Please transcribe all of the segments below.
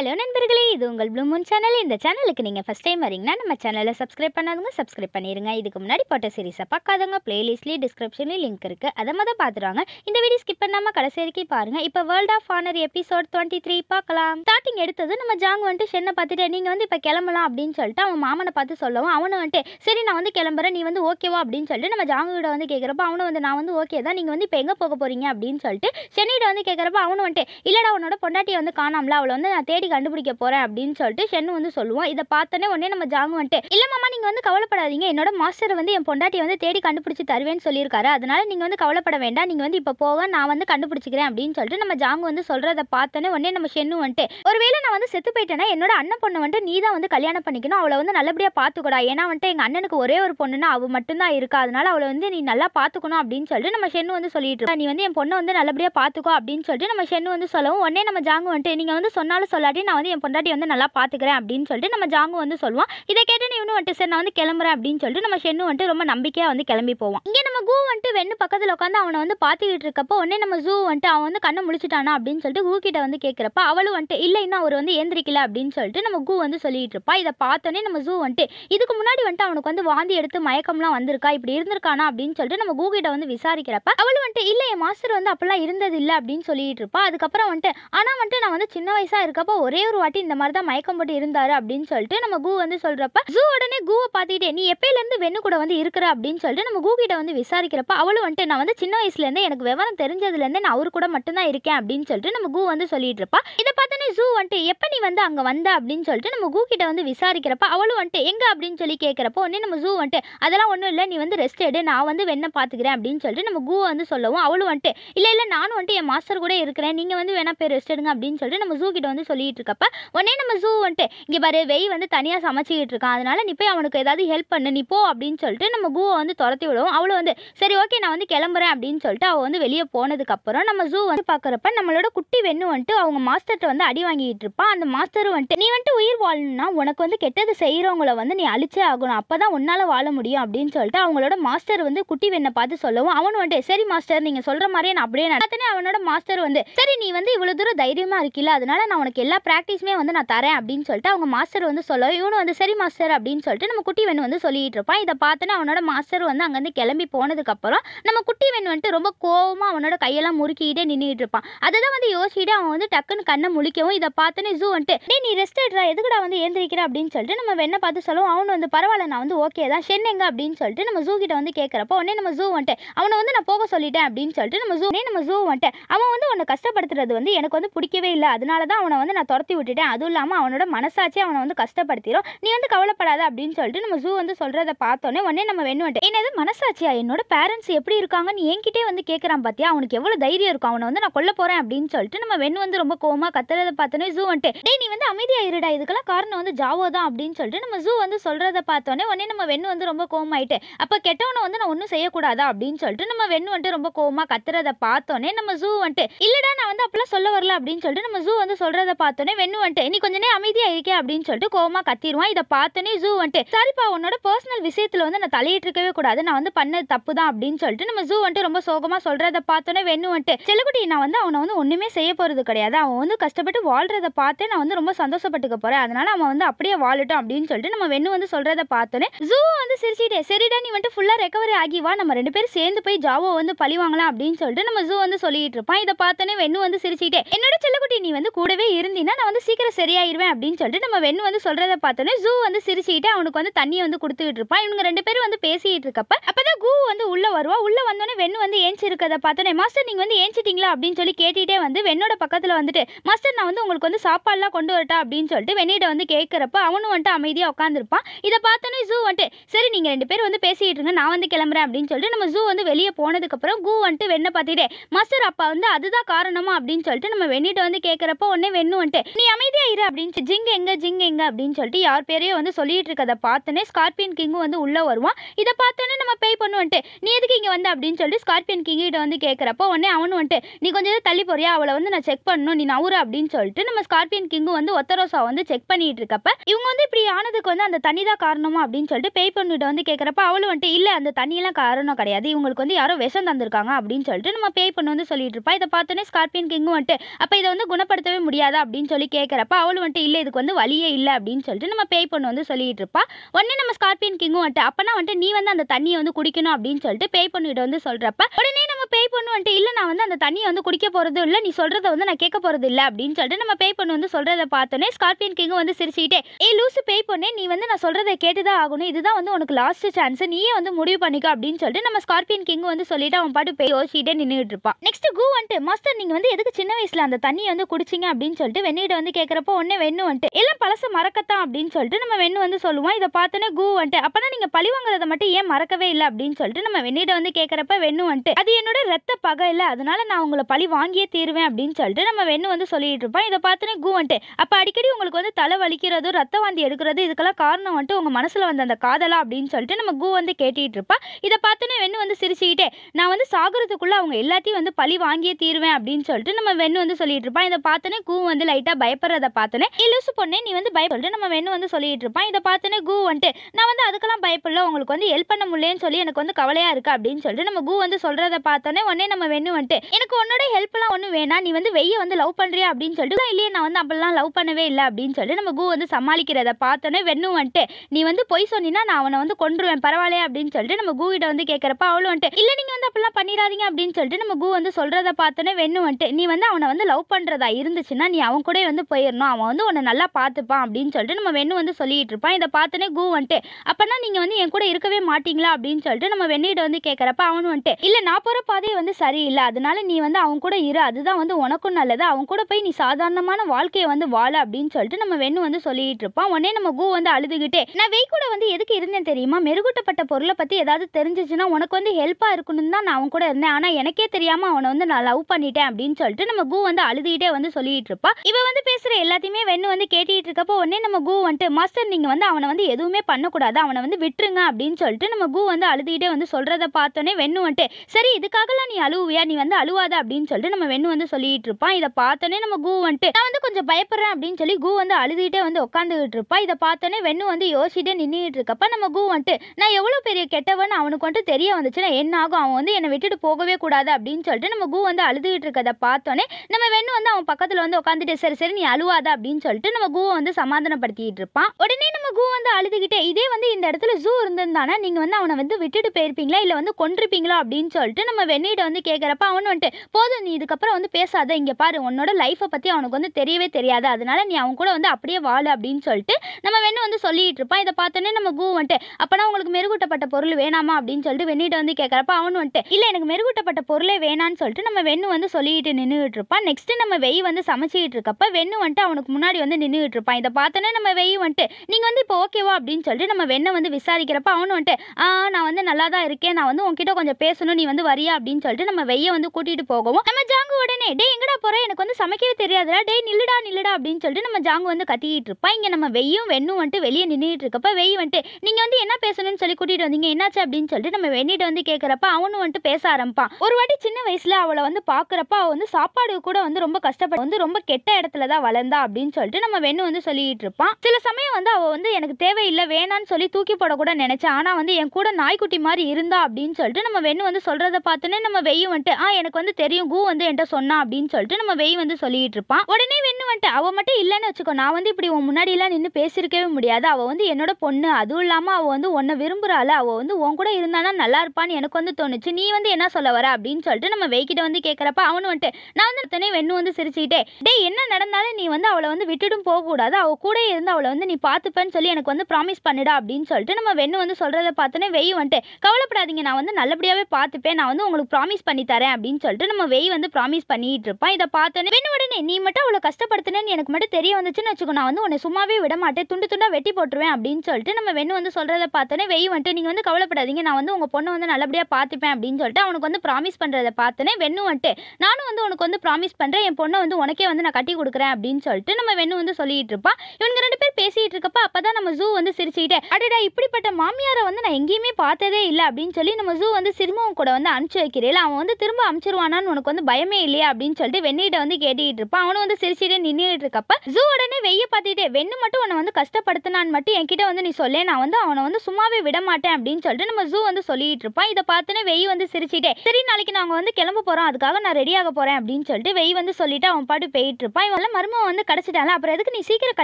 hello நண்பர்களே இது உங்கள் ப்ளூமூன் சேனல் இந்த சேனலுக்கு நீங்கள் ஃபஸ்ட் டைம் வரீங்கன்னா நம்ம சேனலை சப்ஸ்கிரைப் பண்ணாதவங்க சப்ஸ்கிரைப் பண்ணிடுங்க இதுக்கு முன்னாடி போட்ட சீரிஸை பார்க்காதவங்க பிளேலிஸ்ட்லேயே டிஸ்கிரிப்ஷன்லேயும் லிங்க் இருக்குது அதை மாதிரி பார்த்துருவாங்க இந்த வீடியோ ஸ்கிப் பண்ணாமல் கடைசி வரைக்கும் பாருங்கள் இப்போ world of honour episode twenty three பார்க்கலாம் ஸ்டார்டிங் எடுத்தது நம்ம ஜாங் வந்துட்டு சென்னை பார்த்துட்டு நீங்கள் வந்து இப்போ கிளம்பலாம் அப்படின்னு சொல்லிட்டு அவன் மாமனை பார்த்து சொல்லவும் அவனை வந்துட்டு சரி நான் வந்து கிளம்புறேன் நீ வந்து ஓகேவா அப்படின்னு சொல்லிட்டு நம்ம ஜாங்கோட வந்து கேட்குறப்ப அவனை வந்து நான் வந்து ஓகே தான் நீங்கள் வந்து இப்போ எங்கே போக போகிறீங்க அப்படின்னு சொல்லிட்டு சென்னையிட வந்து கேட்குறப்ப அவனு வந்துட்டு இல்லைடா உன்னோட பொண்டாட்டியை வந்து காணாமல அவளை வந்து நான் தேடி எப்படி கண்டுபிடிக்க போறேன் அப்படின்னு சொல்லிட்டு ஷென் வந்து சொல்லுவான் இதை பார்த்தோன்னே உடனே நம்ம ஜாங் வந்துட்டு இல்ல மாமா நீங்கள் வந்து கவலைப்படாதீங்க என்னோட மாஸ்டர் வந்து என் பொண்டாட்டியை வந்து தேடி கண்டுபிடிச்சி தருவேன்னு சொல்லியிருக்காரு அதனால நீங்கள் வந்து கவலைப்பட வேண்டாம் நீங்கள் வந்து இப்போ போக நான் வந்து கண்டுபிடிச்சிக்கிறேன் அப்படின்னு சொல்லிட்டு நம்ம ஜாங்கு வந்து சொல்றதை பார்த்தோன்னே உடனே நம்ம ஷென் வந்துட்டு ஒருவேளை நான் வந்து செத்து போயிட்டேன்னா என்னோட அண்ணன் பொண்ணு வந்துட்டு நீ தான் வந்து கல்யாணம் பண்ணிக்கணும் அவளை வந்து நல்லபடியாக பார்த்துக்கூடா ஏன்னா வந்துட்டு எங்கள் அண்ணனுக்கு ஒரே ஒரு பொண்ணுன்னா அவள் மட்டும்தான் இருக்கா அதனால அவளை வந்து நீ நல்லா பார்த்துக்கணும் அப்படின்னு சொல்லிட்டு நம்ம ஷென் வந்து சொல்லிட்டு இருக்கா நீ வந்து என் பொண்ணை வந்து நல்லபடியாக பார்த்துக்கோ அப்படின்னு சொல்லிட்டு நம்ம ஷென் வந்து சொல்லவும் உடனே நம்ம ஜாங்கு வந்துட்டு நீங்கள் வந்து சொன்னாலும் சொல்லாட்டி சரி நான் வந்து என் பொண்டாட்டி வந்து நல்லா பார்த்துக்கிறேன் அப்படின்னு சொல்லிட்டு நம்ம ஜாங்கு வந்து சொல்லுவான் இதை கேட்டு நீ இன்னும் வந்துட்டு சார் நான் வந்து கிளம்புறேன் அப்படின்னு சொல்லிட்டு நம்ம ஷென்னு வந்துட்டு ரொம்ப நம்பிக்கையாக வந்து கிளம்பி போவோம் இங்கே நம்ம கூ வந்துட்டு வெண்ணு பக்கத்தில் உட்காந்து அவனை வந்து பார்த்துக்கிட்டு இருக்கப்போ உடனே நம்ம ஜூ வந்துட்டு அவன் வந்து கண்ணை முழிச்சிட்டானா அப்படின்னு சொல்லிட்டு கூ கிட்ட வந்து கேட்குறப்ப அவளும் வந்துட்டு இல்லை இன்னும் அவர் வந்து ஏந்திரிக்கல அப்படின்னு சொல்லிட்டு நம்ம கூ வந்து சொல்லிட்டு இருப்பா இதை பார்த்தோன்னே நம்ம ஜூ வந்துட்டு இதுக்கு முன்னாடி வந்துட்டு அவனுக்கு வந்து வாந்தி எடுத்து மயக்கம்லாம் வந்திருக்கா இப்படி இருந்திருக்கானா அப்படின்னு சொல்லிட்டு நம்ம கூ கிட்ட வந்து விசாரிக்கிறப்ப அவள் வந்துட்டு இல்லை என் மாஸ்டர் வந்து அப்படிலாம் இருந்தது இல்லை அப்படின்னு சொல்லிட்டு இருப்பா அதுக்கப்புறம் வந்துட்டு ஆனால் வந்துட்டு நான் வந்து சின்ன வயசாக இருக்கப்போ ஒரே ஒரு வாட்டி இந்த மாதிரி தான் மயக்கம் போட்டு இருந்தார் அப்படின்னு சொல்லிட்டு நம்ம கூ வந்து சொல்கிறப்ப ஜூ உடனே கூவை பார்த்துக்கிட்டே நீ இருந்து வெண்ணு கூட வந்து இருக்கிற அப்படின்னு சொல்லிட்டு நம்ம கூ கிட்ட வந்து விசாரிக்கிறப்ப அவளும் வந்துட்டு நான் வந்து சின்ன வயசுலேருந்து எனக்கு விவரம் தெரிஞ்சதுலேருந்து நான் அவர் கூட மட்டும்தான் இருக்கேன் அப்படின்னு சொல்லிட்டு நம்ம கூ வந்து சொல்லிட்டு இருப்பா இதை பார்த்தோன்னே ஜூ வந்துட்டு எப்போ நீ வந்து அங்கே வந்த அப்படின்னு சொல்லிட்டு நம்ம கூ கிட்ட வந்து விசாரிக்கிறப்ப அவளும் வந்துட்டு எங்கே அப்படின்னு சொல்லி கேட்கிறப்ப ஒன்னே நம்ம ஜூ வந்துட்டு அதெல்லாம் ஒன்றும் இல்லை நீ வந்து ரெஸ்ட் எடு நான் வந்து வெண்ணை பாத்துக்கிறேன் அப்படின்னு சொல்லிட்டு நம்ம கூ வந்து சொல்லவும் அவளும் வந்துட்டு இல்லை இல்லை நானும் வந்துட்டு என் மாஸ்டர் கூட இருக்கிறேன் நீங்கள் வந்து வேணா போய் ரெஸ்ட் எடுங்க அப்படின்னு சொல்லிட்டு நம்ம ஜூ கிட்ட வந்து சொல்லிட்டு பேசிகிட்டு இருக்கப்ப உடனே நம்ம ஜூ வந்துட்டு இங்கே பாரு வெய் வந்து தனியாக சமைச்சிக்கிட்டு இருக்கான் அதனால நீ போய் அவனுக்கு ஏதாவது ஹெல்ப் பண்ணு நீ போ அப்படின்னு சொல்லிட்டு நம்ம கூவை வந்து துரத்தி விடுவோம் அவளை வந்து சரி ஓகே நான் வந்து கிளம்புறேன் அப்படின்னு சொல்லிட்டு அவள் வந்து வெளியே போனதுக்கப்புறம் நம்ம ஜூ வந்து பார்க்குறப்ப நம்மளோட குட்டி வெண்ணு வந்துட்டு அவங்க மாஸ்டர்கிட்ட வந்து அடி வாங்கிட்டு இருப்பான் அந்த மாஸ்டரும் வந்துட்டு நீ வந்துட்டு உயிர் வாழணும்னா உனக்கு வந்து கெட்டது செய்கிறவங்கள வந்து நீ அழிச்சே ஆகணும் அப்போ தான் உன்னால் வாழ முடியும் அப்படின்னு சொல்லிட்டு அவங்களோட மாஸ்டர் வந்து குட்டி வெண்ணை பார்த்து சொல்லவும் அவன் வந்துட்டு சரி மாஸ்டர் நீங்கள் சொல்கிற மாதிரியே நான் அப்படியே நடத்தினே அவனோட மாஸ்டர் வந்து சரி நீ வந்து இவ்வளோ தூரம் தைரியமாக இருக்கில்ல அதனால நான் உனக்கு எல்லா ப்ராக்டிஸுமே வந்து நான் தரேன் அப்படின்னு சொல்லிட்டு அவங்க மாஸ்டர் வந்து சொல்ல இவனும் வந்து சரி மாஸ்டர் அப்படின்னு சொல்லிட்டு நம்ம குட்டி வெண் வந்து சொல்லிகிட்டு இருப்பான் இதை பார்த்தோன்னா அவனோட மாஸ்டர் வந்து அங்கேருந்து கிளம்பி போனதுக்கப்புறம் நம்ம குட்டி வெண் வந்துட்டு ரொம்ப கோவமாக அவனோட கையெல்லாம் முறுக்கிட்டே நின்றுட்டு இருப்பான் அதை தான் வந்து யோசிச்சுட்டு அவன் வந்து டக்குன்னு கண்ணை முழிக்கவும் இதை பார்த்தோன்னே ஜூ வந்துட்டு டே நீ ரெஸ்ட் எடுறா எதுக்குடா வந்து ஏந்திரிக்கிற அப்படின்னு சொல்லிட்டு நம்ம வெண்ணை பார்த்து சொல்லுவோம் அவனு வந்து பரவாயில்ல நான் வந்து ஓகே தான் எங்க அப்படின்னு சொல்லிட்டு நம்ம ஜூ கிட்ட வந்து கேட்குறப்ப உடனே நம்ம ஜூ வந்துட்டு அவனை வந்து நான் போக சொல்லிட்டேன் அப்படின்னு சொல்லிட்டு நம்ம ஜூ நம்ம ஜூ வந்துட்டு அவன் வந்து உன்னை கஷ்டப்படுத்துறது வந்து எனக்கு வந்து பிடிக்கவே இல்லை அதனால தான் அவனை வந்து நான் துரத்தி விட்டுட்டேன் அதுவும் இல்லாமல் அவனோட மனசாட்சியை அவனை வந்து கஷ்டப்படுத்திடும் நீ வந்து கவலைப்படாத அப்படின்னு சொல்லிட்டு நம்ம ஜூ வந்து சொல்கிறத பார்த்தோன்னே உடனே நம்ம வேணும்ட்டு என்னது மனசாட்சியா என்னோட பேரண்ட்ஸ் எப்படி இருக்காங்கன்னு என்கிட்டே வந்து கேட்குறான் பார்த்தியா அவனுக்கு எவ்வளோ தைரியம் இருக்கும் அவனை வந்து நான் கொல்ல போகிறேன் அப்படின்னு சொல்லிட்டு நம்ம வெண் வந்து ரொம்ப கோமா கத்துறதை பார்த்தோன்னே ஜூ வந்துட்டு டே நீ வந்து அமைதியாக இருடா இதுக்கெல்லாம் காரணம் வந்து ஜாவோ தான் அப்படின்னு சொல்லிட்டு நம்ம ஜூ வந்து சொல்கிறத பார்த்தோன்னே உடனே நம்ம வெண் வந்து ரொம்ப கோமாயிட்டு அப்போ கெட்டவனை வந்து நான் ஒன்றும் செய்யக்கூடாதா அப்படின்னு சொல்லிட்டு நம்ம வெண் வந்துட்டு ரொம்ப கோமா கத்துறதை பார்த்தோன்னே நம்ம ஜூ வந்துட்டு இல்லைடா நான் வந்து அப்பெல்லாம் சொல்ல வரல அப்படின்னு சொல்லிட்டு நம்ம ஜூ வந்து சொல்கிறத பார்த்தோம் பார்த்தோன்னே வெண்ணு வந்துட்டு நீ கொஞ்ச நேரம் அமைதியாக இருக்கே அப்படின்னு சொல்லிட்டு கோவமாக கத்திடுவான் இதை பார்த்தோன்னே ஜூ வந்துட்டு சரிப்பா உன்னோட பர்சனல் விஷயத்தில் வந்து நான் தலையிட்டு இருக்கவே கூடாது நான் வந்து பண்ணது தப்பு தான் அப்படின்னு சொல்லிட்டு நம்ம ஜூ வந்துட்டு ரொம்ப சோகமாக சொல்கிறத பார்த்தோன்னே வெண்ணு வந்துட்டு செல்லக்குட்டி நான் வந்து அவனை வந்து ஒன்றுமே செய்ய போகிறது கிடையாது அவன் வந்து கஷ்டப்பட்டு வாழ்கிறத பார்த்து நான் வந்து ரொம்ப சந்தோஷப்பட்டுக்க போகிறேன் அதனால் அவன் வந்து அப்படியே வாழட்டும் அப்படின்னு சொல்லிட்டு நம்ம வெண்ணு வந்து சொல்கிறத பார்த்தோன்னே ஜூ வந்து சிரிச்சிட்டே சரிடா நீ வந்துட்டு ஃபுல்லாக ரெக்கவரி ஆகி வா நம்ம ரெண்டு பேரும் சேர்ந்து போய் ஜாவோ வந்து பழி வாங்கலாம் அப்படின்னு சொல்லிட்டு நம்ம ஜூ வந்து சொல்லிட்டு இருப்பான் இதை பார்த்தோன்னே வெண்ணு வந்து சிரிச்சிட்டே என்னோட செல்லக்குட்டி நீ வந்து கூடவே இருந்தீங்க அப்படின்னா நான் வந்து சீக்கிரம் சரியாயிருவேன் அப்படின்னு சொல்லிட்டு நம்ம வெண் வந்து சொல்கிறத பார்த்தோன்னே ஜூ வந்து சிரிச்சுக்கிட்டு அவனுக்கு வந்து தண்ணியை வந்து கொடுத்துக்கிட்டு இருப்பான் இவங்க ரெண்டு பேரும் வந்து பேசிக்கிட்டு இருக்கப்ப அப்போ தான் கூ வந்து உள்ளே வருவா உள்ளே வந்தோடனே வெண் வந்து ஏஞ்சி இருக்கிறத பார்த்தோன்னே மாஸ்டர் நீங்கள் வந்து ஏஞ்சிட்டீங்களா அப்படின்னு சொல்லி கேட்டுகிட்டே வந்து வெண்ணோட பக்கத்தில் வந்துட்டு மாஸ்டர் நான் வந்து உங்களுக்கு வந்து சாப்பாடுலாம் கொண்டு வரட்டா அப்படின்னு சொல்லிட்டு வெண்ணிட்ட வந்து கேட்குறப்ப அவனும் வந்துட்டு அமைதியாக உட்காந்துருப்பான் இதை பார்த்தோன்னே ஜூ வந்துட்டு சரி நீங்கள் ரெண்டு பேரும் வந்து பேசிட்டு இருங்க நான் வந்து கிளம்புறேன் அப்படின்னு சொல்லிட்டு நம்ம ஜூ வந்து வெளியே போனதுக்கப்புறம் கூ வந்துட்டு வெண்ணை பார்த்துட்டே மாஸ்டர் அப்பா வந்து அதுதான் காரணமா அப்படின்னு சொல்லிட்டு நம்ம வெண்ணிட்ட வந்து கேட்குறப்ப உடனே வெண்ணு வந்துட்டு நீ அமைதியா இரு அப்படின்னு ஜிங் எங்க ஜிங் எங்க அப்படின்னு சொல்லிட்டு யார் பேரையும் வந்து சொல்லிட்டு இருக்கத பார்த்தோன்னே ஸ்கார்பியன் கிங்கும் வந்து உள்ள வருவான் இதை பார்த்தோன்னே நம்ம பே பண்ணுவன்ட்டு நீ எதுக்கு இங்க வந்த அப்படின்னு சொல்லிட்டு ஸ்கார்பியன் கிங் கிட்ட வந்து கேட்குறப்போ உடனே அவனு வந்துட்டு நீ கொஞ்சம் தள்ளி போறியா அவளை வந்து நான் செக் பண்ணணும் நீ நவுற அப்படின்னு சொல்லிட்டு நம்ம ஸ்கார்பியன் கிங்கும் வந்து ஒத்தரோசா வந்து செக் பண்ணிட்டு இருக்கப்ப இவங்க வந்து இப்படி ஆனதுக்கு வந்து அந்த தண்ணி தான் காரணமா அப்படின்னு சொல்லிட்டு பே பண்ணிட்டு வந்து கேட்குறப்ப அவளும் வந்துட்டு இல்லை அந்த தண்ணியெல்லாம் காரணம் கிடையாது இவங்களுக்கு வந்து யாரோ விஷம் தந்திருக்காங்க அப்படின்னு சொல்லிட்டு நம்ம பே பண்ணு வந்து சொல்லிட்டு இருப்பா இதை பார்த்தோன்னே ஸ்கார்பியன் கிங்கும் வந்துட்டு அப்போ இதை வந்து குணப்படுத்தவே முடியாது அப்படின்னு அப்படின்னு சொல்லி கேட்குறப்ப அவளும் வந்துட்டு இல்லை இதுக்கு வந்து வழியே இல்லை அப்படின்னு சொல்லிட்டு நம்ம பே பொண்ணு வந்து சொல்லிட்டு இருப்பா உடனே நம்ம ஸ்கார்பியன் கிங்கும் வந்துட்டு அப்பனா வந்துட்டு நீ வந்து அந்த தண்ணியை வந்து குடிக்கணும் அப்படின்னு சொல்லிட்டு பே பொண்ணு வந்து சொல்கிறப்ப உடனே நம்ம பே பொண்ணு வந்துட்டு இல்லை நான் வந்து அந்த தண்ணியை வந்து குடிக்க போகிறதும் இல்லை நீ சொல்றத வந்து நான் கேட்க போறது இல்லை அப்படின்னு சொல்லிட்டு நம்ம பே பொண்ணு வந்து சொல்கிறத பார்த்தோன்னே ஸ்கார்பியன் கிங்கும் வந்து சிரிச்சுக்கிட்டே ஏ லூசு பே பொண்ணே நீ வந்து நான் சொல்கிறத கேட்டு தான் ஆகணும் இதுதான் வந்து உனக்கு லாஸ்ட் சான்ஸ் நீயே வந்து முடிவு பண்ணிக்கோ அப்படின்னு சொல்லிட்டு நம்ம ஸ்கார்பியன் கிங் வந்து சொல்லிட்டு அவன் பாட்டு போய் யோசிச்சுட்டே நின்றுட்டு இருப்பான் நெக்ஸ்ட் கூ வந்துட்டு மாஸ்டர் நீங்கள் வந்து எதுக்கு சின்ன வயசில் அந்த தண்ணியை வந்து குடிச்சிங்க அப்படின்னு சொல்லிட்டு வெண்ணிட்டு வந்து கேட்குறப்போ உடனே வெண்ணு வந்துட்டு எல்லாம் பழச மறக்கத்தான் அப்படின்னு சொல்லிட்டு நம்ம வெண்ணு வந்து சொல்லுவோம் இதை பார்த்தோன்னே கூ வந்துட்டு அப்போனா நீங்கள் பழி வாங்குறத மட்டும் ஏன் மறக்கவே இல்லை அப்படின்னு சொல்லிட்டு நம்ம வெண்ணிட்ட வந்து கேட்குறப்ப வெண்ணு வந்துட்டு அது என்னோட ரத்த பகை இல்லை அதனால நான் உங்களை பழி வாங்கியே தீருவேன் அப்படின்னு சொல்லிட்டு நம்ம வெண்ணு வந்து சொல்லிட்டு இருப்போம் இதை பார்த்தோன்னே கூ வந்துட்டு அப்போ அடிக்கடி உங்களுக்கு வந்து தலை வலிக்கிறதும் ரத்த வாந்தி எடுக்கிறது இதுக்கெல்லாம் காரணம் வந்துட்டு உங்கள் மனசில் வந்த அந்த காதலா அப்படின்னு சொல்லிட்டு நம்ம கூ வந்து கேட்டுட்டு இருப்பா இதை பார்த்தோன்னே வெண்ணு வந்து சிரிச்சுக்கிட்டே நான் வந்து சாகுறதுக்குள்ள அவங்க எல்லாத்தையும் வந்து பழி வாங்கியே தீருவேன் அப்படின்னு சொல்லிட்டு நம்ம வெண்ணு வந்து சொல்லிட்டு இருப்பான் இதை பார்த்தோன்னே கூ வந்து லைட் விட்டா பயப்படுறத இல்ல இலுசு பொண்ணே நீ வந்து பயப்படுற நம்ம மென்னு வந்து சொல்லிட்டு இருப்பான் இதை பார்த்தோன்னே கூ வந்துட்டு நான் வந்து அதுக்கெல்லாம் பயப்படல உங்களுக்கு வந்து ஹெல்ப் பண்ண முடியலன்னு சொல்லி எனக்கு வந்து கவலையா இருக்கு அப்படின்னு சொல்லிட்டு நம்ம கூ வந்து சொல்றத பார்த்தோன்னே உடனே நம்ம வேணும் வந்துட்டு எனக்கு உன்னோட ஹெல்ப்லாம் ஒன்றும் வேணாம் நீ வந்து வெய்ய வந்து லவ் பண்ணுறியா அப்படின்னு சொல்லிட்டு இல்லையே நான் வந்து அப்படிலாம் லவ் பண்ணவே இல்லை அப்படின்னு சொல்லிட்டு நம்ம கூ வந்து சமாளிக்கிறத பார்த்தோன்னே வெண்ணும் வந்துட்டு நீ வந்து பொய் சொன்னீங்கன்னா நான் அவனை வந்து கொண்டுருவேன் பரவாயில்லையே அப்படின்னு சொல்லிட்டு நம்ம கூ கிட்ட வந்து கேட்குறப்ப அவளும் வந்துட்டு இல்லை நீங்கள் வந்து அப்படிலாம் பண்ணிடாதீங்க அப்படின்னு சொல்லிட்டு நம்ம கூ வந்து சொல்கிறத பார்த்தோன்னே வெண்ணும் வந்துட்டு நீ வந்து அவனை வந்து லவ் பண்ணுறதா இருந்துச்சுன்னா நீ அவன் கூட கூடவே வந்து போயிடணும் அவன் வந்து உன்னை நல்லா பார்த்துப்பான் அப்படின்னு சொல்லிட்டு நம்ம வெண்ணு வந்து சொல்லிகிட்டு இருப்பான் இதை பார்த்தோன்னே கூ வந்துட்டு அப்போனா நீங்கள் வந்து என் கூட இருக்கவே மாட்டிங்களா அப்படின்னு சொல்லிட்டு நம்ம வெண்ணிட்ட வந்து கேட்குறப்ப அவனு வந்துட்டு இல்லை நான் போகிற பாதையை வந்து சரியில்லை அதனால நீ வந்து அவன் கூட இரு அதுதான் வந்து உனக்கும் நல்லது அவன் கூட போய் நீ சாதாரணமான வாழ்க்கையை வந்து வாழ அப்படின்னு சொல்லிட்டு நம்ம வெண்ணு வந்து சொல்லிட்டு இருப்பான் உடனே நம்ம கூ வந்து அழுதுகிட்டே நான் வெய் கூட வந்து எதுக்கு இருந்தேன் தெரியுமா மெருகூட்டப்பட்ட பொருளை பற்றி ஏதாவது தெரிஞ்சிச்சுன்னா உனக்கு வந்து ஹெல்ப்பாக இருக்கணும்னு தான் நான் அவன் கூட இருந்தேன் ஆனால் எனக்கே தெரியாமல் அவனை வந்து நான் லவ் பண்ணிட்டேன் அப்படின்னு சொல்லிட்டு நம்ம கூ வந்து அழுதுகிட்டே வந்து சொல்லிட்டு இருப்பான் இவ இவன் வந்து பேசுகிற எல்லாத்தையுமே வெண்ணு வந்து கேட்டிகிட்டு இருக்கப்போ உடனே நம்ம கூ வந்துட்டு மாஸ்டர் நீங்கள் வந்து அவனை வந்து எதுவுமே பண்ணக்கூடாது அவனை வந்து விட்டுருங்க அப்படின்னு சொல்லிட்டு நம்ம கூ வந்து அழுதுகிட்டே வந்து சொல்கிறத பார்த்தோன்னே வெண்ணு வந்துட்டு சரி இதுக்காகலாம் நீ அழுவியா நீ வந்து அழுவாத அப்படின்னு சொல்லிட்டு நம்ம வெண்ணு வந்து சொல்லிட்டு இருப்பான் இதை பார்த்தோன்னே நம்ம கூ வந்துட்டு நான் வந்து கொஞ்சம் பயப்படுறேன் அப்படின்னு சொல்லி கூ வந்து அழுதுகிட்டே வந்து உட்காந்துக்கிட்டு இருப்பான் இதை பார்த்தோன்னே வெண்ணு வந்து யோசிச்சுட்டே நின்றுட்டு இருக்கப்போ நம்ம கூ வந்துட்டு நான் எவ்வளோ பெரிய கெட்டவன் அவனுக்கு வந்துட்டு தெரிய வந்துச்சுன்னா என்ன ஆகும் அவன் வந்து என்னை விட்டுட்டு போகவே கூடாது அப்படின்னு சொல்லிட்டு நம்ம கூ வந்து அழுதுகிட்டு இருக்கதை பார்த்தோன்னே நம்ம வெண்ணு வந்து அவன் பக்கத்தில் வந்து உட்காந்துட்டு சரி சரி நீ அழுவாத அப்படின்னு சொல்லிட்டு நம்ம கூவை வந்து சமாதானப்படுத்திட்டு இருப்பான் உடனே நம்ம கூ வந்து அழுதுகிட்டே இதே வந்து இந்த இடத்துல ஜூ இருந்திருந்தானா நீங்கள் வந்து அவனை வந்து விட்டுட்டு போயிருப்பீங்களா இல்லை வந்து கொண்டிருப்பீங்களா அப்படின்னு சொல்லிட்டு நம்ம வெண்ணிட்ட வந்து கேட்குறப்ப அவன் வந்துட்டு போதும் நீ இதுக்கப்புறம் வந்து பேசாத இங்கே பாரு உன்னோட லைஃபை பற்றி அவனுக்கு வந்து தெரியவே தெரியாது அதனால நீ அவன் கூட வந்து அப்படியே வாழு அப்படின்னு சொல்லிட்டு நம்ம வெண்ணு வந்து சொல்லிட்டு இருப்பான் இதை பார்த்தோன்னே நம்ம கூ வந்துட்டு அப்பனா உங்களுக்கு மெருகூட்டப்பட்ட பொருள் வேணாமா அப்படின்னு சொல்லிட்டு வெண்ணிட்ட வந்து கேட்குறப்ப அவன் வந்துட்டு இல்லை எனக்கு மெருகூட்டப்பட்ட பொருளே வேணான்னு சொல்லிட்டு நம்ம வெண்ணு வந்து சொல்லிட்டு நின்றுட்டு இருப்பான் நெக்ஸ்ட் நம்ம வெய் வந்து சமைச்சிட்டு இருக்கப்ப அப்போ வெண்ணு வந்துட்டு அவனுக்கு முன்னாடி வந்து நின்றுட்டு இருப்பான் இதை பார்த்தோன்னே நம்ம வெய் வந்துட்டு நீங்கள் வந்து இப்போ ஓகேவா அப்படின்னு சொல்லிட்டு நம்ம வெண்ணை வந்து விசாரிக்கிறப்ப அவனு வந்துட்டு ஆ நான் வந்து நல்லா தான் இருக்கேன் நான் வந்து உங்ககிட்ட கொஞ்சம் பேசணும் நீ வந்து வரியா அப்படின்னு சொல்லிட்டு நம்ம வெய்யை வந்து கூட்டிகிட்டு போகவும் நம்ம ஜாங்கு உடனே டே எங்கடா போகிறேன் எனக்கு வந்து சமைக்கவே தெரியாதுடா டே நில்லுடா நில்லுடா அப்படின்னு சொல்லிட்டு நம்ம ஜாங்கு வந்து கத்திக்கிட்டு இருப்பான் இங்கே நம்ம வெய்யும் வெண்ணும் வந்துட்டு வெளியே நின்றுட்டு இருக்கப்ப வெய் வந்துட்டு நீங்கள் வந்து என்ன பேசணும்னு சொல்லி கூட்டிகிட்டு வந்தீங்க என்னாச்சு அப்படின்னு சொல்லிட்டு நம்ம வெண்ணிட்டு வந்து கேட்குறப்ப அவனும் வந்துட்டு பேச ஆரம்பிப்பான் ஒரு வாட்டி சின்ன வயசில் அவளை வந்து பார்க்குறப்ப அவள் வந்து சாப்பாடு கூட வந்து ரொம்ப கஷ்டப்பட்டு வந்து ரொம்ப கெட்ட இடத்துல இடத்துல தான் வளர்ந்தா அப்படின்னு சொல்லிட்டு நம்ம வெண்ணு வந்து சொல்லிட்டு இருப்பான் சில சமயம் வந்து அவள் வந்து எனக்கு தேவையில்லை வேணான்னு சொல்லி தூக்கி போட கூட நினைச்சா ஆனால் வந்து என் கூட நாய்க்குட்டி மாதிரி இருந்தா அப்படின்னு சொல்லிட்டு நம்ம வெண்ணு வந்து சொல்றதை பார்த்துன்னு நம்ம வெய் வந்துட்டு ஆ எனக்கு வந்து தெரியும் கூ வந்து என்கிட்ட சொன்னா அப்படின்னு சொல்லிட்டு நம்ம வெய் வந்து சொல்லிட்டு இருப்பான் உடனே வெண்ணு வந்துட்டு அவள் மட்டும் இல்லைன்னு வச்சுக்கோ நான் வந்து இப்படி உன் முன்னாடிலாம் நின்று பேசியிருக்கவே முடியாது அவள் வந்து என்னோட பொண்ணு அதுவும் இல்லாமல் அவள் வந்து உன்னை விரும்புறாள் அவள் வந்து உன் கூட இருந்தானா நல்லா இருப்பான்னு எனக்கு வந்து தோணுச்சு நீ வந்து என்ன சொல்ல வர அப்படின்னு சொல்லிட்டு நம்ம வெய்கிட்ட வந்து கேட்குறப்ப அவனு வந்துட்டு நான் வந்து வெண்ணு வந்து சிரிச்சுக்கிட்டே டே என்ன நடந்தாலும் நீ வந்து அவளை வந்து விட்டுட்டும் போகக்கூடாது அவள் கூட இருந்து அவளை வந்து நீ பார்த்துப்பேன்னு சொல்லி எனக்கு வந்து ப்ராமிஸ் பண்ணிடா அப்படின்னு சொல்லிட்டு நம்ம வெண்ணு வந்து சொல்கிறத பார்த்தோன்னே வெய் வந்துட்டு கவலைப்படாதீங்க நான் வந்து நல்லபடியாகவே பார்த்துப்பேன் நான் வந்து உங்களுக்கு ப்ராமிஸ் பண்ணி தரேன் அப்படின்னு சொல்லிட்டு நம்ம வெய் வந்து ப்ராமிஸ் பண்ணிட்டு இருப்பான் இதை பார்த்தோன்னே வெண்ணு உடனே நீ மட்டும் அவளை கஷ்டப்படுத்தினேன்னு எனக்கு மட்டும் தெரிய வந்துச்சுன்னு வச்சுக்கோ நான் வந்து உன்னை சும்மாவே விட மாட்டேன் துண்டு துண்டாக வெட்டி போட்டுருவேன் அப்படின்னு சொல்லிட்டு நம்ம வெண்ணு வந்து சொல்கிறத பார்த்தோன்னே வெய் வந்துட்டு நீங்கள் வந்து கவலைப்படாதீங்க நான் வந்து உங்கள் பொண்ணை வந்து நல்லபடியாக பார்த்துப்பேன் அப்படின்னு சொல்லிட்டு அவனுக்கு வந்து ப்ராமிஸ் பண்ணுறதை பார்த்தோன்னே வெண்ணு வந்துட்டு நானும் வந்து உனக்கு வந்து ப்ராமிஸ் பண்ணுறேன் என் பொண்ணை வந்து உனக்கே வந்து நான் கட்டி கொடுக்குறேன் அப்படின்னு சொல்லிட்டு நம்ம வெண்ணு வந்து சொல்லிட்டு இருப்பா இவங்க ரெண்டு பேர் பேசிட்டு இருக்கப்ப அப்பதான் நம்ம ஜூ வந்து சிரிச்சுக்கிட்டே அடடா இப்படிப்பட்ட மாமியாரை வந்து நான் எங்கேயுமே பார்த்ததே இல்லை அப்படின்னு சொல்லி நம்ம ஜூ வந்து சிறுமவும் கூட வந்து அனுப்பிச்சு வைக்கிறேன் அவன் வந்து திரும்ப அனுப்பிச்சிருவானான்னு உனக்கு வந்து பயமே இல்லையா அப்படின்னு சொல்லிட்டு வெண்ணிட்ட வந்து கேட்டுக்கிட்டு இருப்பான் அவனும் வந்து சிரிச்சுட்டே நின்றுட்டு இருக்கப்ப ஜூ உடனே வெய்ய பார்த்துட்டே வெண்ணு மட்டும் உன்னை வந்து கஷ்டப்படுத்தினான்னு மட்டும் என்கிட்ட வந்து நீ சொல்லே நான் வந்து அவனை வந்து சும்மாவே விட மாட்டேன் அப்படின்னு சொல்லிட்டு நம்ம ஜூ வந்து சொல்லிட்டு இருப்பான் இதை பார்த்துன்னு வெய் வந்து சிரிச்சுட்டே சரி நாளைக்கு நாங்கள் வந்து கிளம்ப போறோம் அதுக்காக நான் ரெடியாக போறேன் அப்படின்னு சொல்லிட்டு வெய் வந்து சொல்லிட்டு அவன் பாட்டு போயிட்டு இருப்பான் அதெல்லாம் மருமவன் வந்து கிடைச்சிட்டாங்க அப்புறம் எதுக்கு நீ சீக்கிரம்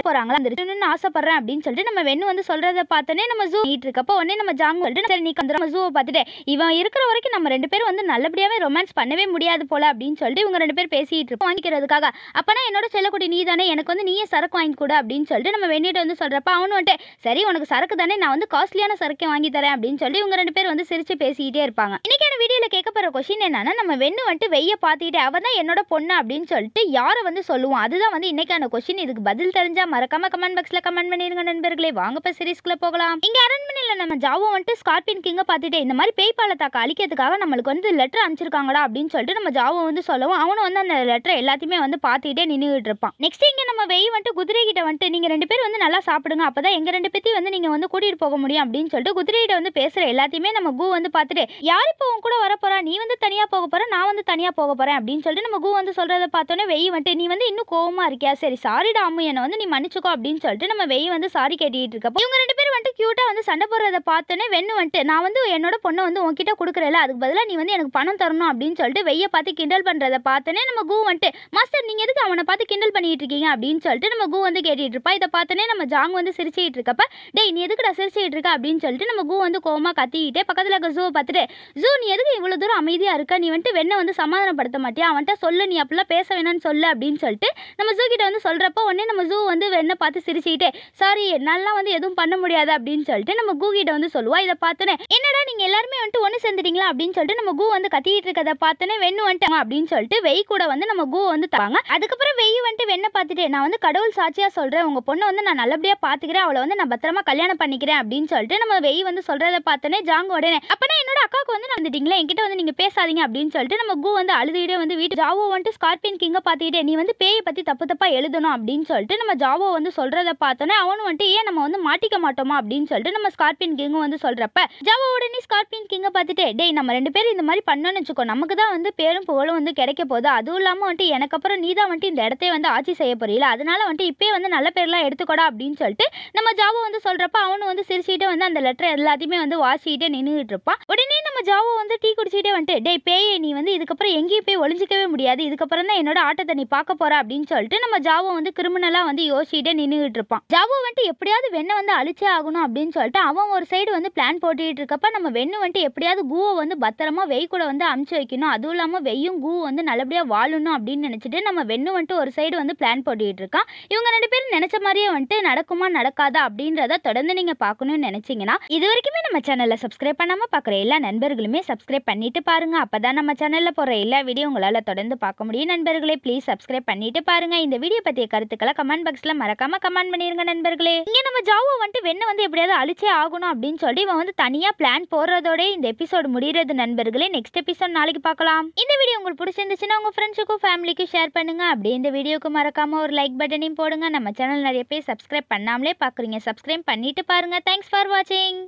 போகிறாங்களா அந்த ஆசைப்படுறேன் அப்படின்னு சொல்லிட்டு நம்ம வெண்ணு வந்து சொல்றத பார்த்தோன்னே நம்ம ஜூ நீட்டு இருக்கப்போ உடனே நம்ம ஜாங் சொல்லிட்டு சரி நீ நம்ம ஜூவை பார்த்துட்டு இவன் இருக்கிற வரைக்கும் நம்ம ரெண்டு பேரும் வந்து நல்லபடியாகவே ரொமான்ஸ் பண்ணவே முடியாது போல அப்படின்னு சொல்லிட்டு இவங்க ரெண்டு பேர் பேசிட்டு இருப்போம் வாங்கிக்கிறதுக்காக அப்பனா என்னோட செல்லக்கூடிய நீ தானே எனக்கு வந்து நீயே சரக்கு வாங்கி கூட அப்படின்னு சொல்லிட்டு நம்ம வெண்ணிட்ட வந்து சொல்கிறப்ப அவனு வந்துட்டு சரி உனக்கு சரக்கு தானே நான் வந்து காஸ்ட்லியான சரக்கை வாங்கி தரேன் அப்படின்னு சொல்லி இவங்க ரெண்டு பேர் வந்து சிரித்து பேசிக்கிட்டே இருப்பாங்க இன்னைக்கு வீடியோவில் கேட்க போற கொஷின் என்னன்னா நம்ம வெண்ணு வந்துட்டு வெய்ய பார்த்துக்கிட்டே அவன் தான் என்னோட பொண்ணு அப்படின்னு சொல்லிட்டு யாரை வந்து சொல்லுவான் அதுதான் வந்து இன்னைக்கான கொஸ்டின் இதுக்கு பதில் தெரிஞ்சா மறக்காம கமெண்ட் பாக்ஸ்ல கமெண்ட் பண்ணிருங்க நண்பர்களே வாங்க இப்ப சீரீஸ்க்குள்ள போகலாம் இங்க அரண்மனையில நம்ம ஜாவோ வந்துட்டு ஸ்கார்பியன் கிங்க பார்த்துட்டு இந்த மாதிரி பேய் பாலத்தாக்க அழிக்கிறதுக்காக நம்மளுக்கு வந்து லெட்டர் அனுப்பிச்சிருக்காங்கடா அப்படின்னு சொல்லிட்டு நம்ம ஜாவோ வந்து சொல்லவும் அவனும் வந்து அந்த லெட்டர் எல்லாத்தையுமே வந்து பார்த்துட்டே நின்றுட்டு இருப்பான் நெக்ஸ்ட் இங்க நம்ம வெய் வந்துட்டு குதிரை கிட்ட வந்துட்டு நீங்க ரெண்டு பேரும் வந்து நல்லா சாப்பிடுங்க அப்பதான் எங்க ரெண்டு பேத்தையும் வந்து நீங்க வந்து கூட்டிட்டு போக முடியும் அப்படின்னு சொல்லிட்டு கிட்ட வந்து பேசுற எல்லாத்தையுமே நம்ம கூ வந்து பாத்துட்டு யார் இப்போ உன் கூட வர போறா நீ வந்து தனியா போக போற நான் வந்து தனியா போக போறேன் அப்படின்னு சொல்லிட்டு நம்ம கூ வந்து சொல்றதை பார்த்தோன்னே வெய் வந்துட்டு நீ வந்து இன்னும் கோவமாக இருக்கியா சரி சாரிடா அம்மு என்னை வந்து நீ மன்னிச்சுக்கோ அப்படின்னு சொல்லிட்டு நம்ம வெய் வந்து சாரி கேட்டுக்கிட்டு இருக்கப்போ இவங்க ரெண்டு பேரும் வந்துட்டு க்யூட்டாக வந்து சண்டை போடுறத பார்த்தோன்னே வெண்ணு வந்துட்டு நான் வந்து என்னோட பொண்ணை வந்து உங்ககிட்ட கொடுக்குறல அதுக்கு பதிலாக நீ வந்து எனக்கு பணம் தரணும் அப்படின்னு சொல்லிட்டு வெய்யை பார்த்து கிண்டல் பண்ணுறத பார்த்தோன்னே நம்ம கூ வந்துட்டு மாஸ்டர் நீங்கள் எதுக்கு அவனை பார்த்து கிண்டல் பண்ணிகிட்டு இருக்கீங்க அப்படின்னு சொல்லிட்டு நம்ம கூ வந்து கேட்டிகிட்டு இருப்பா இதை பார்த்தோன்னே நம்ம ஜாங் வந்து சிரிச்சிட்டு இருக்கப்ப டேய் நீ எதுக்குடா சிரிச்சிட்டு இருக்க அப்படின்னு சொல்லிட்டு நம்ம கூ வந்து கோவமாக கத்திக்கிட்டே பக்கத்தில் இருக்க ஜூவை பார்த்துட்டு ஜூ நீ எதுக்கு இவ்வளோ தூரம் அமைதியாக இருக்க நீ வந்துட்டு வெண்ணை வந்து சமாதானப்படுத்த மாட்டியா அவன்கிட்ட சொல்லு நீ அப்படிலாம் பேச வேணாம்னு சொல்லு அப்படின்னு சொல்லிட்டு நம்ம ஜூ கிட்ட வந்து சொல்றப்ப உடனே நம்ம ஜூ வந்து என்ன பார்த்து சிரிச்சுக்கிட்டே சாரி நல்லா வந்து எதுவும் பண்ண முடியாது அப்படின்னு சொல்லிட்டு நம்ம கூ கிட்ட வந்து சொல்லுவா இதை பார்த்தோன்னே என்னடா நீங்க எல்லாருமே வந்துட்டு ஒன்று சேர்ந்துட்டீங்களா அப்படின்னு சொல்லிட்டு நம்ம கூ வந்து கத்திட்டு இருக்கதை பார்த்தோன்னே வெண்ணு வந்துட்டாங்க அப்படின்னு சொல்லிட்டு வெய் கூட வந்து நம்ம கூ வந்து தாங்க அதுக்கப்புறம் வெய் வந்துட்டு வெண்ணை பார்த்துட்டு நான் வந்து கடவுள் சாட்சியாக சொல்றேன் உங்கள் பொண்ணை வந்து நான் நல்லபடியாக பார்த்துக்கிறேன் அவளை வந்து நான் பத்திரமா கல்யாணம் பண்ணிக்கிறேன் அப்படின்னு சொல்லிட்டு நம்ம வெய் வந்து சொல்றதை பார்த்தோன்னே ஜாங்க உடனே அப்போனா என்னோட அக்காவுக்கு வந்து நடந்துட்டீங்களே என்கிட்ட வந்து நீங்கள் பேசாதீங்க அப்படின்னு சொல்லிட்டு நம்ம கூ வந்து அழுதுகிட்டே வந்து வீட்டு ஜாவோ வந்துட்டு ஸ்கார்பியன் கிங்கை பார்த்துக்கிட்டே நீ வந்து பேய் பற்றி தப்பு தப்பாக எழுதணும் அப்படின்னு சொல்லிட்டு நம்ம ஜாவோ வந்து சொல்கிறத பார்த்தோன்னே அவனும் வந்துட்டு ஏன் நம்ம வந்து மாட்டிக்க மாட்டோமா அப்படின்னு சொல்லிட்டு நம்ம ஸ்கார்பியன் கிங்கும் வந்து சொல்கிறப்ப ஜாவோ உடனே ஸ்கார்பியன் கிங்கை பார்த்துட்டு டேய் நம்ம ரெண்டு பேரும் இந்த மாதிரி பண்ணோன்னு வச்சுக்கோ நமக்கு தான் வந்து பேரும் புகழும் வந்து கிடைக்க போகுது அதுவும் இல்லாமல் வந்துட்டு எனக்கு அப்புறம் நீ தான் வந்துட்டு இந்த இடத்தையே வந்து ஆட்சி செய்ய போறீல அதனால வந்துட்டு இப்போயே வந்து நல்ல பேர்லாம் எடுத்துக்கோடா அப்படின்னு சொல்லிட்டு நம்ம ஜாவோ வந்து சொல்கிறப்ப அவனும் வந்து சிரிச்சுக்கிட்டே வந்து அந்த லெட்டர் எல்லாத்தையுமே வந்து வாசிக்கிட்டே நின்றுட்டு இருப்பான் உடனே நம்ம ஜாவோ வந்து டீ குடிச்சிட்டே வந்துட்டு டே பேயே நீ வந்து இதுக்கப்புறம் எங்கேயும் போய் ஒழிஞ்சிக்கவே முடியாது இதுக்கப்புறம் தான் என்னோட ஆட்டத்தை நீ பார்க்க போற அப்படின்னு அப்படின்னு சொல்லிட்டு நம்ம ஜாவோ வந்து கிரிமினலாக வந்து யோசிச்சுட்டே நின்றுகிட்டு இருப்பான் ஜாவோ வந்துட்டு எப்படியாவது வெண்ணை வந்து அழிச்சே ஆகணும் அப்படின்னு சொல்லிட்டு அவன் ஒரு சைடு வந்து பிளான் போட்டுக்கிட்டு இருக்கப்ப நம்ம வெண்ணு வந்துட்டு எப்படியாவது கூவை வந்து பத்திரமா வெய் கூட வந்து அமுச்சு வைக்கணும் அதுவும் இல்லாமல் வெய்யும் கூ வந்து நல்லபடியாக வாழணும் அப்படின்னு நினச்சிட்டு நம்ம வெண்ணு வந்துட்டு ஒரு சைடு வந்து பிளான் போட்டுக்கிட்டு இருக்கான் இவங்க ரெண்டு பேரும் நினச்ச மாதிரியே வந்துட்டு நடக்குமா நடக்காதா அப்படின்றத தொடர்ந்து நீங்கள் பார்க்கணும்னு நினச்சிங்கன்னா இது வரைக்குமே நம்ம சேனலில் சப்ஸ்கிரைப் பண்ணாமல் பார்க்குற எல்லா நண்பர்களுமே சப்ஸ்கிரைப் பண்ணிட்டு பாருங்கள் அப்போ தான் நம்ம சேனலில் போகிற எல்லா வீடியோ உங்களால் தொடர்ந்து பார்க்க முடியும் நண்பர்களே ப்ளீஸ் சப்ஸ்கிரைப் பண்ணிவிட்டு பாருங்க இந்த வீடியோ பற்றிய கருத்துக்களை கமெண்ட் பாக்ஸில் மறக்காம கமெண்ட் பண்ணிருங்க நண்பர்களே இங்கே நம்ம ஜாவோ வந்துட்டு வெண்ணை வந்து எப்படியாவது அழிச்சே ஆகணும் அப்படின்னு சொல்லி இவன் வந்து தனியாக பிளான் போடுறதோட இந்த எபிசோடு முடிகிறது நண்பர்களே நெக்ஸ்ட் எபிசோட் நாளைக்கு பார்க்கலாம் இந்த வீடியோ உங்களுக்கு பிடிச்சிருந்துச்சுன்னா உங்கள் ஃப்ரெண்ட்ஸுக்கும் ஃபேமிலிக்கும் ஷேர் பண்ணுங்க அப்படியே இந்த வீடியோக்கு மறக்காம ஒரு லைக் பட்டனையும் போடுங்க நம்ம சேனல் நிறைய பேர் சப்ஸ்கிரைப் பண்ணாமலே பார்க்குறீங்க சப்ஸ்கிரைப் பண்ணிட்டு பாருங்க தேங்க்ஸ் ஃபார் வாட்சிங்